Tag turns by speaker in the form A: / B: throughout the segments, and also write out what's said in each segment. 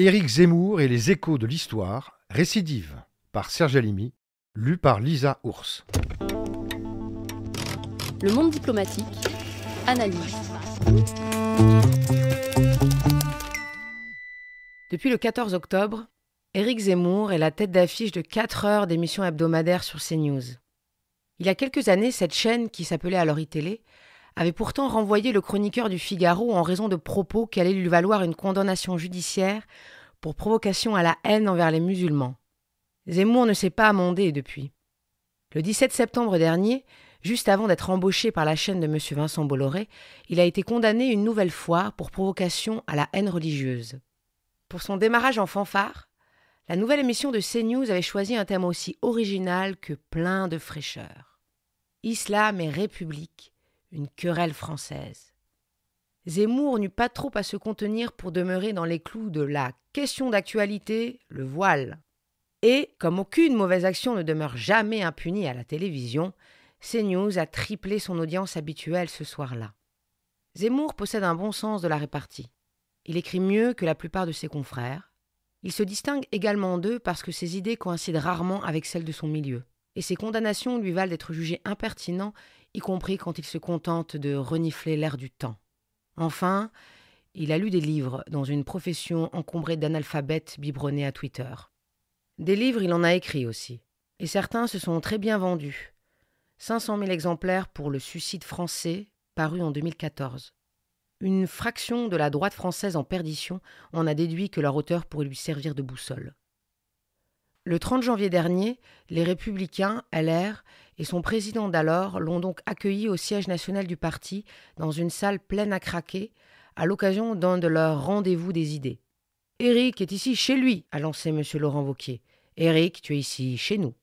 A: Éric Zemmour et les échos de l'histoire, récidive, par Serge Alimi, lu par Lisa Ours. Le monde diplomatique, analyse. Depuis le 14 octobre, Éric Zemmour est la tête d'affiche de 4 heures d'émissions hebdomadaires sur CNews. Il y a quelques années, cette chaîne, qui s'appelait alors iTélé, avait pourtant renvoyé le chroniqueur du Figaro en raison de propos qui lui valoir une condamnation judiciaire pour provocation à la haine envers les musulmans. Zemmour ne s'est pas amendé depuis. Le 17 septembre dernier, juste avant d'être embauché par la chaîne de M. Vincent Bolloré, il a été condamné une nouvelle fois pour provocation à la haine religieuse. Pour son démarrage en fanfare, la nouvelle émission de CNews avait choisi un thème aussi original que plein de fraîcheur. Islam et République, une querelle française. Zemmour n'eut pas trop à se contenir pour demeurer dans les clous de la question d'actualité, le voile. Et, comme aucune mauvaise action ne demeure jamais impunie à la télévision, CNews a triplé son audience habituelle ce soir-là. Zemmour possède un bon sens de la répartie. Il écrit mieux que la plupart de ses confrères. Il se distingue également d'eux parce que ses idées coïncident rarement avec celles de son milieu, et ses condamnations lui valent d'être jugé impertinent y compris quand il se contente de renifler l'air du temps. Enfin, il a lu des livres dans une profession encombrée d'analphabètes biberonnés à Twitter. Des livres, il en a écrit aussi, et certains se sont très bien vendus. 500 mille exemplaires pour Le suicide français, paru en 2014. Une fraction de la droite française en perdition en a déduit que leur auteur pourrait lui servir de boussole. Le 30 janvier dernier, les Républicains, LR et son président d'alors l'ont donc accueilli au siège national du parti dans une salle pleine à craquer à l'occasion d'un de leurs rendez-vous des idées. Éric est ici chez lui, a lancé M. Laurent Vauquier. Éric, tu es ici chez nous.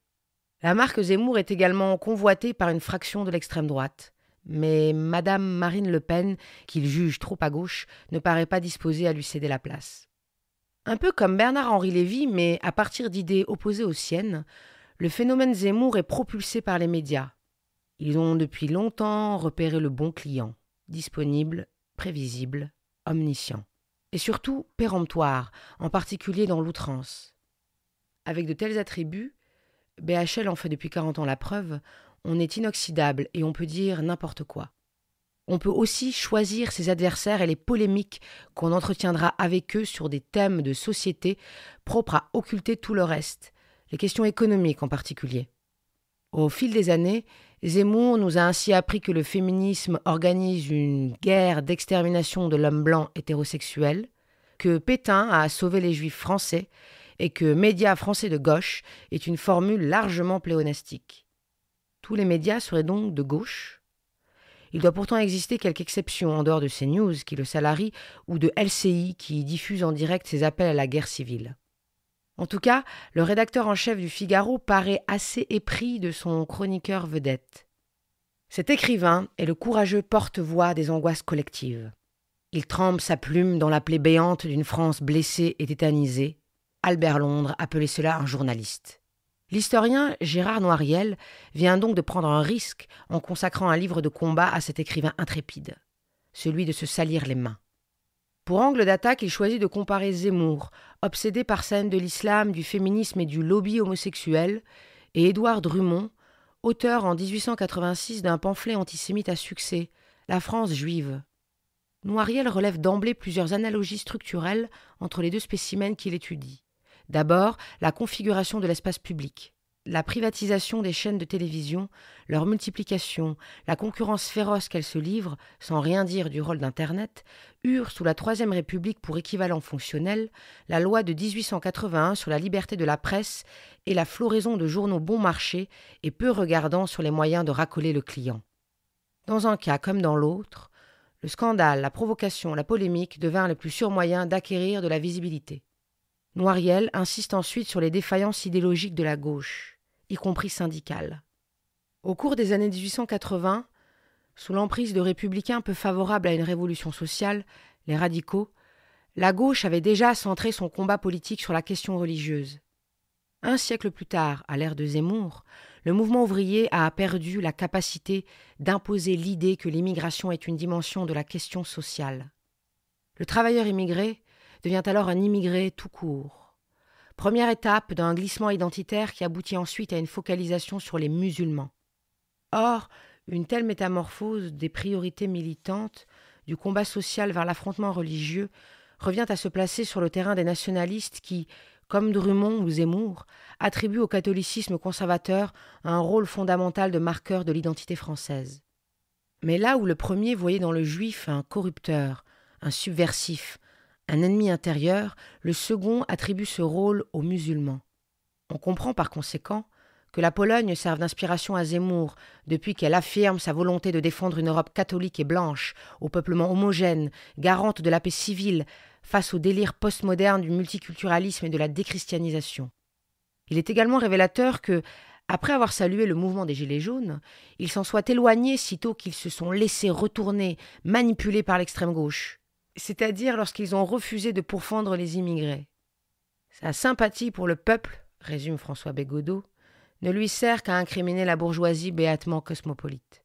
A: La marque Zemmour est également convoitée par une fraction de l'extrême droite. Mais Madame Marine Le Pen, qu'il juge trop à gauche, ne paraît pas disposée à lui céder la place. Un peu comme Bernard-Henri Lévy, mais à partir d'idées opposées aux siennes, le phénomène Zemmour est propulsé par les médias. Ils ont depuis longtemps repéré le bon client, disponible, prévisible, omniscient. Et surtout péremptoire, en particulier dans l'outrance. Avec de tels attributs, BHL en fait depuis 40 ans la preuve, on est inoxydable et on peut dire n'importe quoi. On peut aussi choisir ses adversaires et les polémiques qu'on entretiendra avec eux sur des thèmes de société propres à occulter tout le reste, les questions économiques en particulier. Au fil des années, Zemmour nous a ainsi appris que le féminisme organise une guerre d'extermination de l'homme blanc hétérosexuel, que Pétain a sauvé les juifs français et que média français de gauche est une formule largement pléonastique. Tous les médias seraient donc de gauche Il doit pourtant exister quelques exceptions en dehors de CNews qui le salarient ou de LCI qui diffuse en direct ses appels à la guerre civile. En tout cas, le rédacteur en chef du Figaro paraît assez épris de son chroniqueur vedette. Cet écrivain est le courageux porte-voix des angoisses collectives. Il trempe sa plume dans la plaie béante d'une France blessée et tétanisée. Albert Londres appelait cela un journaliste. L'historien Gérard Noiriel vient donc de prendre un risque en consacrant un livre de combat à cet écrivain intrépide, celui de se salir les mains. Pour angle d'attaque, il choisit de comparer Zemmour, obsédé par scène de l'islam, du féminisme et du lobby homosexuel, et Édouard Drummond, auteur en 1886 d'un pamphlet antisémite à succès, La France juive. Noiriel relève d'emblée plusieurs analogies structurelles entre les deux spécimens qu'il étudie. D'abord, la configuration de l'espace public. La privatisation des chaînes de télévision, leur multiplication, la concurrence féroce qu'elles se livrent, sans rien dire du rôle d'Internet, eurent sous la Troisième République pour équivalent fonctionnel la loi de 1881 sur la liberté de la presse et la floraison de journaux bon marché et peu regardants sur les moyens de racoler le client. Dans un cas comme dans l'autre, le scandale, la provocation, la polémique devinrent les plus sûrs moyens d'acquérir de la visibilité. Noiriel insiste ensuite sur les défaillances idéologiques de la gauche y compris syndical. Au cours des années 1880, sous l'emprise de républicains peu favorables à une révolution sociale, les radicaux, la gauche avait déjà centré son combat politique sur la question religieuse. Un siècle plus tard, à l'ère de Zemmour, le mouvement ouvrier a perdu la capacité d'imposer l'idée que l'immigration est une dimension de la question sociale. Le travailleur immigré devient alors un immigré tout court Première étape d'un glissement identitaire qui aboutit ensuite à une focalisation sur les musulmans. Or, une telle métamorphose des priorités militantes, du combat social vers l'affrontement religieux, revient à se placer sur le terrain des nationalistes qui, comme Drummond ou Zemmour, attribuent au catholicisme conservateur un rôle fondamental de marqueur de l'identité française. Mais là où le premier voyait dans le juif un corrupteur, un subversif, un ennemi intérieur, le second attribue ce rôle aux musulmans. On comprend par conséquent que la Pologne serve d'inspiration à Zemmour depuis qu'elle affirme sa volonté de défendre une Europe catholique et blanche, au peuplement homogène, garante de la paix civile, face au délire postmoderne du multiculturalisme et de la déchristianisation. Il est également révélateur que, après avoir salué le mouvement des Gilets jaunes, ils s'en soient éloignés sitôt qu'ils se sont laissés retourner, manipulés par l'extrême gauche c'est-à-dire lorsqu'ils ont refusé de pourfendre les immigrés. Sa sympathie pour le peuple, résume François Bégodeau, ne lui sert qu'à incriminer la bourgeoisie béatement cosmopolite.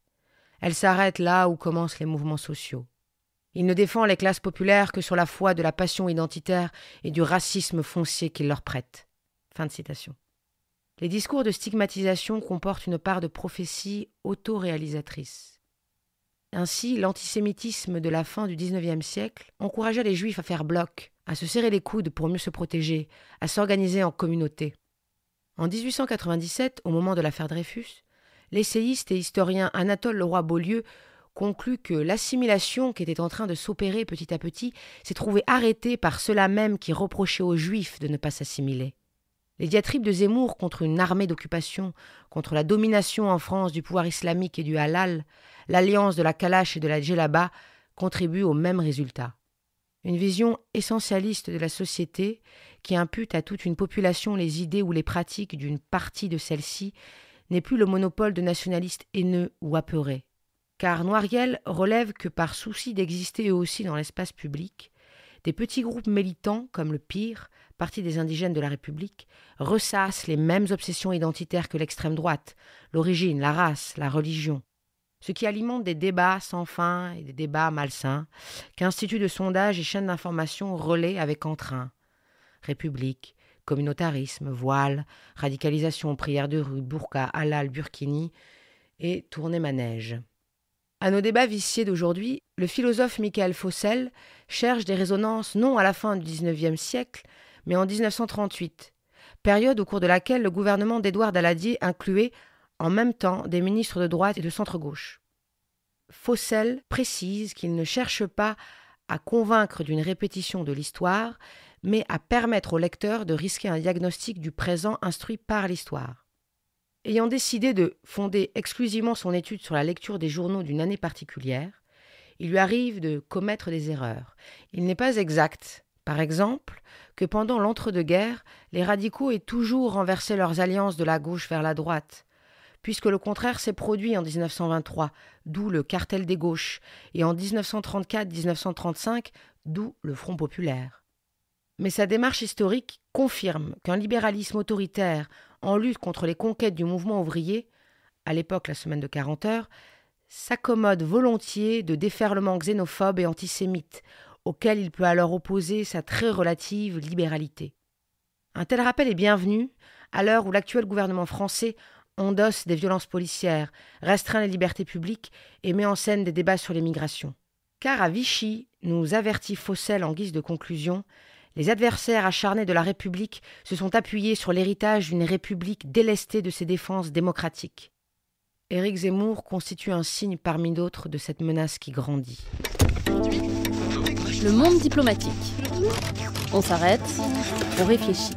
A: Elle s'arrête là où commencent les mouvements sociaux. Il ne défend les classes populaires que sur la foi de la passion identitaire et du racisme foncier qu'il leur prête. Fin de citation. Les discours de stigmatisation comportent une part de prophétie autoréalisatrice. Ainsi, l'antisémitisme de la fin du XIXe siècle encouragea les Juifs à faire bloc, à se serrer les coudes pour mieux se protéger, à s'organiser en communauté. En 1897, au moment de l'affaire Dreyfus, l'essayiste et historien Anatole Leroy-Beaulieu conclut que l'assimilation qui était en train de s'opérer petit à petit s'est trouvée arrêtée par ceux-là même qui reprochaient aux Juifs de ne pas s'assimiler. Les diatribes de Zemmour contre une armée d'occupation, contre la domination en France du pouvoir islamique et du halal, l'alliance de la Kalash et de la djellaba contribuent au même résultat. Une vision essentialiste de la société qui impute à toute une population les idées ou les pratiques d'une partie de celle-ci n'est plus le monopole de nationalistes haineux ou apeurés. Car Noiriel relève que par souci d'exister eux aussi dans l'espace public, des petits groupes militants comme le PIR partie des indigènes de la République, ressassent les mêmes obsessions identitaires que l'extrême droite, l'origine, la race, la religion, ce qui alimente des débats sans fin et des débats malsains qu'instituts de sondages et chaînes d'information relaient avec entrain. République, communautarisme, voile, radicalisation, prière de rue, burqa, halal, burkini et tournée manège. À nos débats viciés d'aujourd'hui, le philosophe Michael Fossel cherche des résonances non à la fin du XIXe siècle, mais en 1938, période au cours de laquelle le gouvernement d'Édouard Daladier incluait en même temps des ministres de droite et de centre-gauche. Fossel précise qu'il ne cherche pas à convaincre d'une répétition de l'histoire, mais à permettre au lecteur de risquer un diagnostic du présent instruit par l'histoire. Ayant décidé de fonder exclusivement son étude sur la lecture des journaux d'une année particulière, il lui arrive de commettre des erreurs. Il n'est pas exact par exemple, que pendant l'entre-deux-guerres, les radicaux aient toujours renversé leurs alliances de la gauche vers la droite, puisque le contraire s'est produit en 1923, d'où le cartel des gauches, et en 1934-1935, d'où le Front populaire. Mais sa démarche historique confirme qu'un libéralisme autoritaire en lutte contre les conquêtes du mouvement ouvrier, à l'époque la semaine de 40 heures, s'accommode volontiers de déferlements xénophobes et antisémites, auquel il peut alors opposer sa très relative libéralité. Un tel rappel est bienvenu à l'heure où l'actuel gouvernement français endosse des violences policières, restreint les libertés publiques et met en scène des débats sur les Car à Vichy, nous avertit Fossel en guise de conclusion, les adversaires acharnés de la République se sont appuyés sur l'héritage d'une République délestée de ses défenses démocratiques. Éric Zemmour constitue un signe parmi d'autres de cette menace qui grandit le monde diplomatique. On s'arrête, on réfléchit.